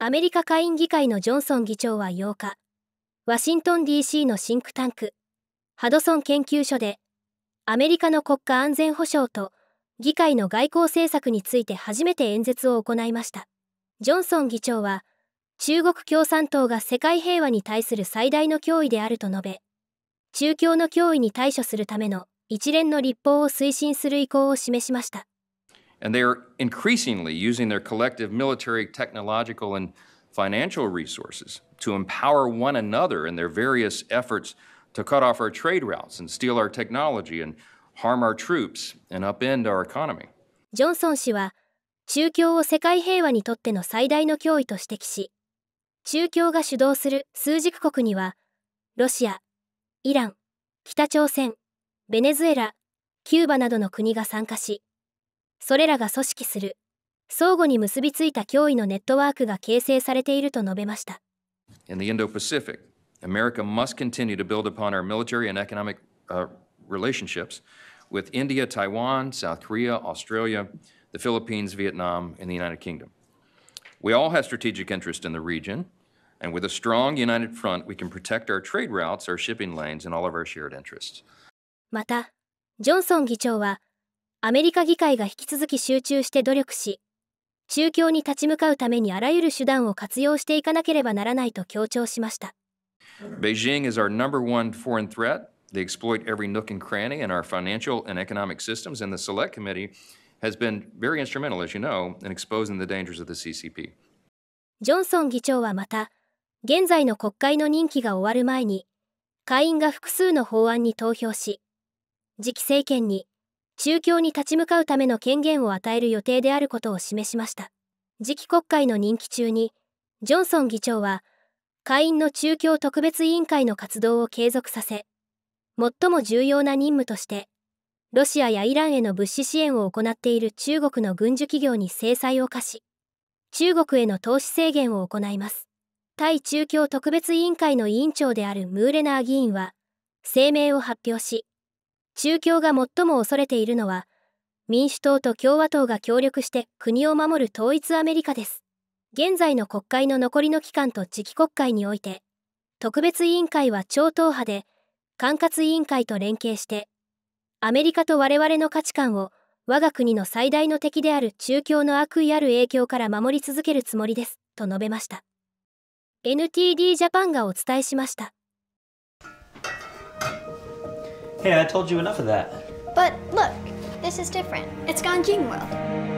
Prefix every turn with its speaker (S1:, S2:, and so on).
S1: アメリカ下院議会のジョンソン議長は8日、ワシントン DC のシンクタンク、ハドソン研究所で、アメリカの国家安全保障と議会の外交政策について初めて演説を行いました。ジョンソン議長は、中国共産党が世界平和に対する最大の脅威であると述べ、中共の脅威に対処するための一連の立法を推進する意向を示しました。
S2: and they are increasingly using their collective military, technological, and financial resources to empower one another in their various efforts to cut off our trade routes and steal our technology and harm our troops and upend our economy.
S1: ジョンソン氏は宗教を世界平和にとっての最大の脅威と指摘し宗教が主導する枢軸国にはロシアイラン北朝鮮ベネズエラキューバなどの国が参加しそれらが組織する相互に結びついた脅威のネットワークが形成されていると述べました。また、ジョンソン議長は、アメリカ議会が引き続き集中して努力し、宗教に立ち向かうためにあらゆる手段を活用していかなければならないと強調しました。
S2: Beijing is our number one foreign threat. They exploit every nook and cranny in our financial and economic systems, and the Select Committee has been very instrumental, as you know, in exposing the dangers of the CCP.
S1: ジョンソン議長はまた、現在の国会の任期が終わる前に、下院が複数の法案に投票し、次期政権に中共に立ち向かうための権限を与える予定であることを示しました次期国会の任期中にジョンソン議長は下院の中共特別委員会の活動を継続させ最も重要な任務としてロシアやイランへの物資支援を行っている中国の軍需企業に制裁を課し中国への投資制限を行います対中共特別委員会の委員長であるムーレナー議員は声明を発表し中共が最も恐れているのは民主党と共和党が協力して国を守る統一アメリカです現在の国会の残りの期間と次期国会において特別委員会は超党派で管轄委員会と連携してアメリカと我々の価値観を我が国の最大の敵である中共の悪意ある影響から守り続けるつもりですと述べました NTD ジャパンがお伝えしました
S2: Hey, I told you enough of that.
S1: But look, this is different. It's Ganjin World.